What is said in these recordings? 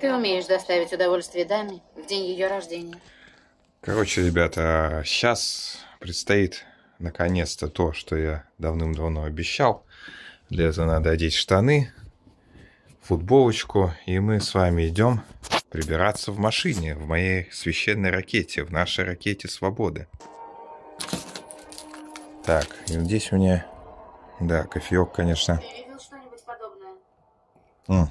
Ты умеешь доставить удовольствие даме в день ее рождения. Короче, ребята, сейчас предстоит наконец-то то, что я давным-давно обещал. Для этого надо одеть штаны, футболочку, и мы с вами идем прибираться в машине, в моей священной ракете, в нашей ракете свободы. Так, и здесь у меня... Да, кофеек, конечно. Я видел что-нибудь подобное. М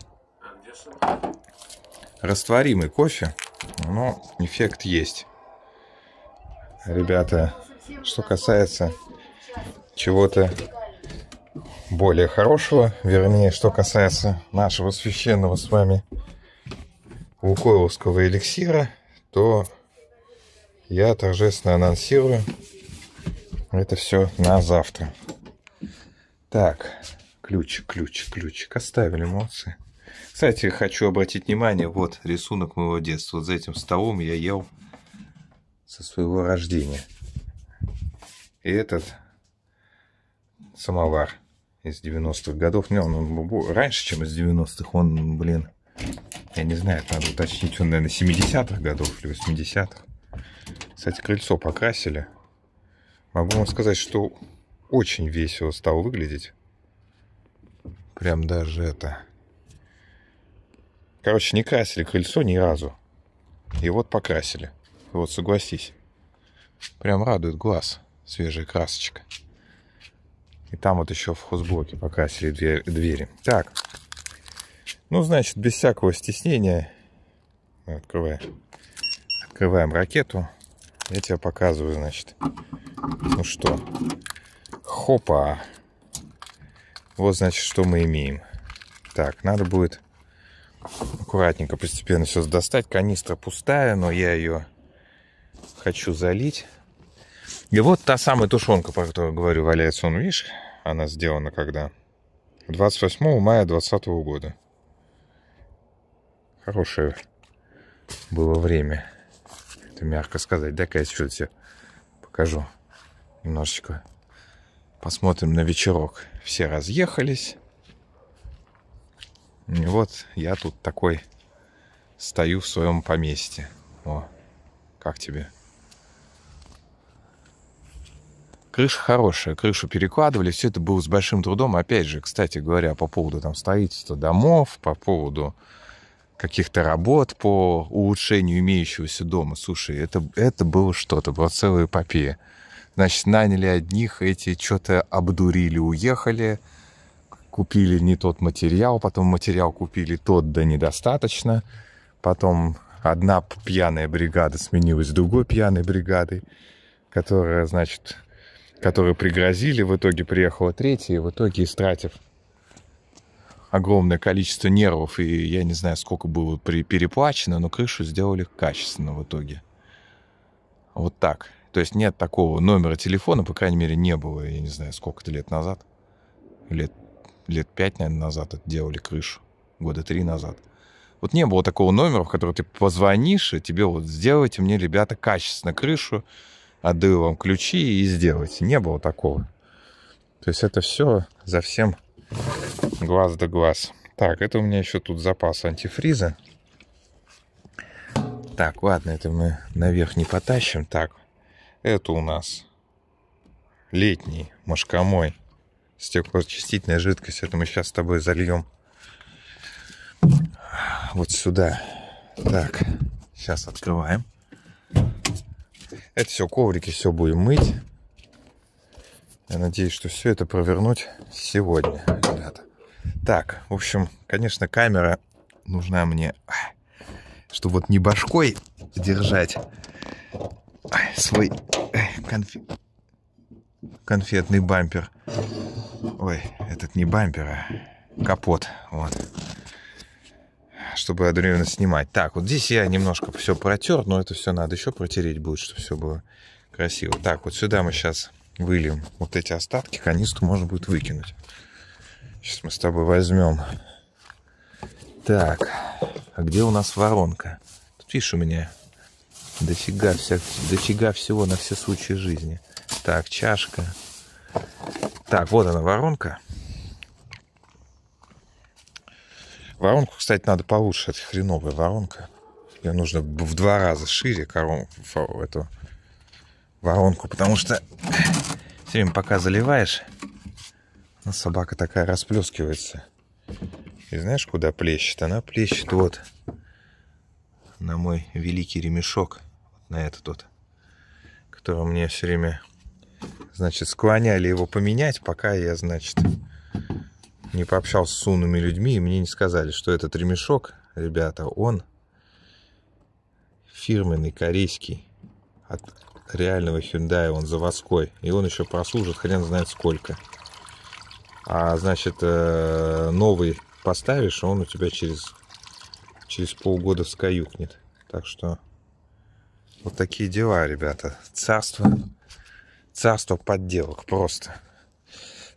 растворимый кофе, но эффект есть. Ребята, что касается чего-то более хорошего, вернее, что касается нашего священного с вами лукойловского эликсира, то я торжественно анонсирую это все на завтра. Так, ключик, ключик, ключик оставили, эмоции. Кстати, хочу обратить внимание, вот рисунок моего детства. Вот за этим столом я ел со своего рождения. И этот самовар из 90-х годов. Не, он раньше, чем из 90-х, он, блин, я не знаю, надо уточнить, он, наверное, 70-х годов или 80-х. Кстати, крыльцо покрасили. Могу вам сказать, что очень весело стало выглядеть. Прям даже это... Короче, не красили крыльцо ни разу. И вот покрасили. Вот согласись. Прям радует глаз свежая красочка. И там вот еще в хозблоке покрасили двери. Так. Ну, значит, без всякого стеснения мы открываем, открываем ракету. Я тебе показываю, значит. Ну что? Хопа! Вот, значит, что мы имеем. Так, надо будет аккуратненько постепенно все достать. Канистра пустая, но я ее хочу залить. И вот та самая тушенка, про которую говорю, валяется он, видишь, она сделана когда? 28 мая 2020 года. Хорошее было время. Это мягко сказать. Дай-ка я сейчас все покажу. Немножечко посмотрим на вечерок. Все разъехались. И вот я тут такой стою в своем поместье. О, как тебе? Крыша хорошая, крышу перекладывали, все это было с большим трудом. Опять же, кстати говоря, по поводу там строительства домов, по поводу каких-то работ по улучшению имеющегося дома. Слушай, это, это было что-то, была целая эпопея. Значит, наняли одних, эти что-то обдурили, уехали – купили не тот материал, потом материал купили тот, да недостаточно. Потом одна пьяная бригада сменилась другой пьяной бригадой, которая, значит, которую пригрозили, в итоге приехала третья, и в итоге, истратив огромное количество нервов, и я не знаю, сколько было при переплачено, но крышу сделали качественно в итоге. Вот так. То есть нет такого номера телефона, по крайней мере, не было, я не знаю, сколько-то лет назад. Лет лет пять, наверное, назад делали крышу, года три назад. Вот не было такого номера, в который ты позвонишь, и тебе вот сделайте мне, ребята, качественно крышу, отдаю вам ключи и сделайте. Не было такого. То есть это все за всем глаз да глаз. Так, это у меня еще тут запас антифриза. Так, ладно, это мы наверх не потащим. Так, это у нас летний мошкомой стеклоочистительная жидкость. Это мы сейчас с тобой зальем вот сюда. Так, сейчас открываем. Это все коврики, все будем мыть. Я надеюсь, что все это провернуть сегодня, ребята. Так, в общем, конечно, камера нужна мне, чтобы вот не башкой держать свой конфетный бампер, Ой, этот не бампер, а капот. Вот. Чтобы одновременно снимать. Так, вот здесь я немножко все протер, но это все надо еще протереть будет, чтобы все было красиво. Так, вот сюда мы сейчас выльем вот эти остатки. канисту можно будет выкинуть. Сейчас мы с тобой возьмем. Так, а где у нас воронка? Тут видишь, у меня дофига, вся, дофига всего на все случаи жизни. Так, чашка. Так, вот она воронка. Воронку, кстати, надо получше. Это хреновая воронка. Ее нужно в два раза шире корон, эту воронку, потому что все время пока заливаешь, ну, собака такая расплескивается. И знаешь, куда плещет? Она плещет вот на мой великий ремешок, на этот вот, который мне все время значит, склоняли его поменять, пока я, значит, не пообщался с умными людьми, и мне не сказали, что этот ремешок, ребята, он фирменный, корейский, от реального Hyundai, он заводской, и он еще прослужит хрен знает сколько. А, значит, э, новый поставишь, он у тебя через, через полгода вскаюкнет. Так что вот такие дела, ребята. Царство царство подделок просто.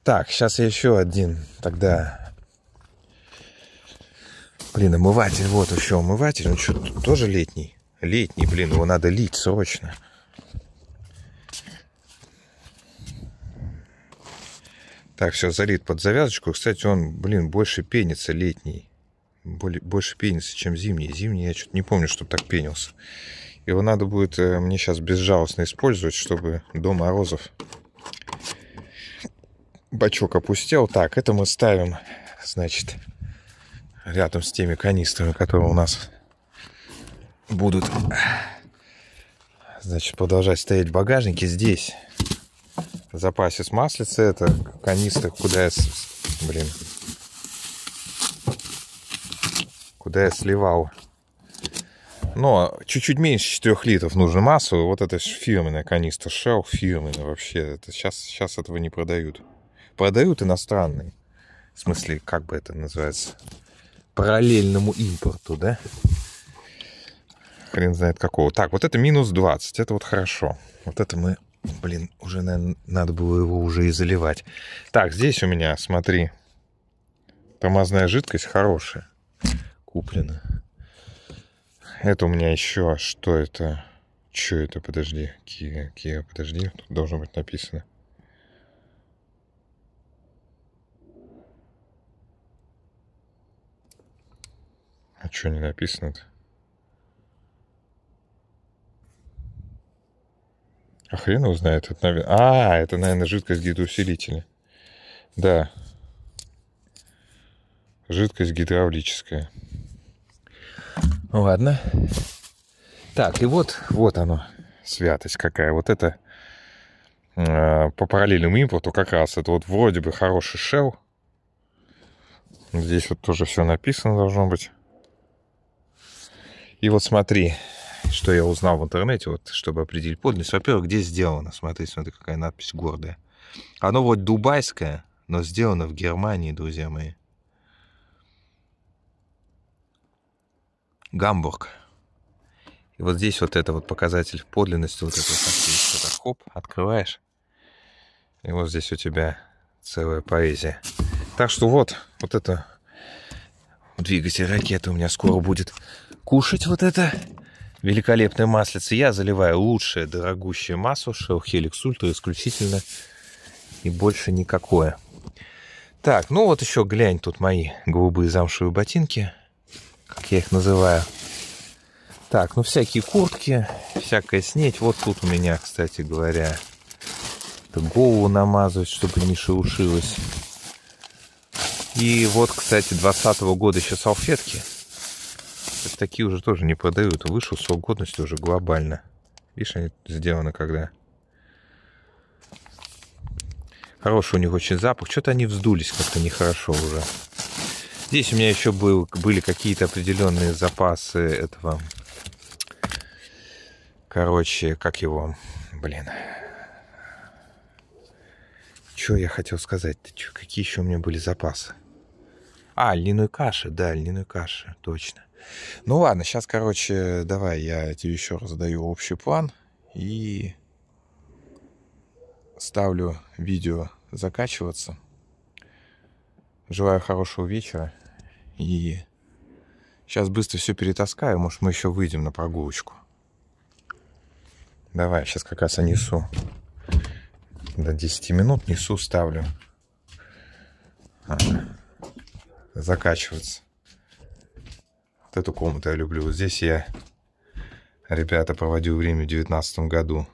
Так, сейчас еще один тогда. Блин, омыватель, вот еще омыватель. Он что, тоже летний? Летний, блин, его надо лить срочно. Так, все, залит под завязочку. Кстати, он, блин, больше пенится летний. Более, больше пенится, чем зимний. Зимний я что-то не помню, чтобы так пенился. Его надо будет э, мне сейчас безжалостно использовать, чтобы до морозов бачок опустел. Так, это мы ставим, значит, рядом с теми канистрами, которые у нас будут, значит, продолжать стоять в багажнике. Здесь в запасе с маслицы, это канистры, куда я, блин, куда я сливал но ну, а чуть-чуть меньше 4 литров нужно массу. Вот это фирменная канистра Shell, фирменная вообще. Это сейчас, сейчас этого не продают. Продают иностранные. В смысле, как бы это называется? Параллельному импорту, да? Хрен знает какого. Так, вот это минус 20. Это вот хорошо. Вот это мы, блин, уже, наверное, надо было его уже и заливать. Так, здесь у меня, смотри, тормозная жидкость хорошая. Куплена это у меня еще... А что это? Что это? Подожди. Kia, Kia, подожди. Тут должно быть написано. А что не написано-то? А хрен его знает. Это, наверное... А, это, наверное, жидкость гидроусилителя. Да. Жидкость гидравлическая. Ладно. Так, и вот, вот оно, святость какая. Вот это э, по параллельному импорту как раз. Это вот вроде бы хороший шел. Здесь вот тоже все написано должно быть. И вот смотри, что я узнал в интернете, вот, чтобы определить подлинность. Во-первых, где сделано? Смотри, смотри, какая надпись гордая. Оно вот дубайское, но сделано в Германии, друзья мои. Гамбург. И вот здесь вот это вот показатель подлинности вот этого конфликта. Так, хоп, открываешь. И вот здесь у тебя целая поэзия. Так что вот, вот это двигатель ракеты у меня скоро будет кушать вот это великолепное маслице. Я заливаю лучшее дорогущее масло Shell Helix Ultra исключительно и больше никакое. Так, ну вот еще глянь тут мои голубые замшевые ботинки как я их называю. Так, ну всякие куртки, всякая снеть. Вот тут у меня, кстати говоря, голову намазывать, чтобы не шелушилось. И вот, кстати, 20 -го года еще салфетки. Это такие уже тоже не продают. Вышел срок годности уже глобально. Видишь, они сделаны когда. Хороший у них очень запах. Что-то они вздулись как-то нехорошо уже. Здесь у меня еще был, были какие-то определенные запасы этого... Короче, как его... Блин. Что я хотел сказать-то? Какие еще у меня были запасы? А, льняной каши, да, льняной каши, точно. Ну ладно, сейчас, короче, давай я тебе еще раз даю общий план и ставлю видео закачиваться. Желаю хорошего вечера. И сейчас быстро все перетаскаю, может, мы еще выйдем на прогулочку. Давай, сейчас как раз несу. До 10 минут несу, ставлю. А, закачиваться. Вот эту комнату я люблю. Вот здесь я, ребята, проводил время в 19 году.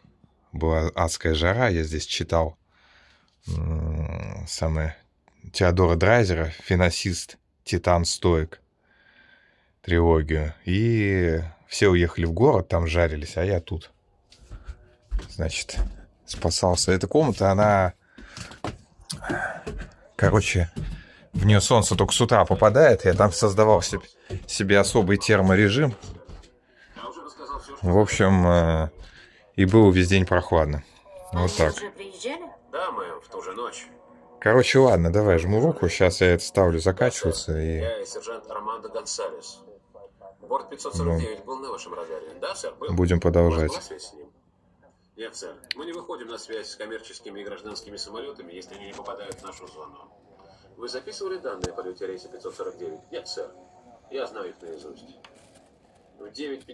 Была адская жара, я здесь читал самое Теодора Драйзера, финансист, Титан Стоек трилогию. И все уехали в город, там жарились, а я тут. Значит, спасался. Эта комната, она... Короче, в нее солнце только с утра попадает. Я там создавал себе, себе особый терморежим. В общем, э, и было весь день прохладно. Вот так. Да, мы в ту же ночь. Короче, ладно, давай, жму руку, сейчас я это ставлю закачиваться и... Я и сержант Армандо Гонсалес. Борт 549 ну, был на вашем радаре. Да, сэр, был. Будем продолжать. Нет, сэр. Мы не выходим на связь с коммерческими и гражданскими самолетами, если они не попадают в нашу зону. Вы записывали данные по рейсе 549? Нет, сэр. Я знаю их наизусть. Ну, в 9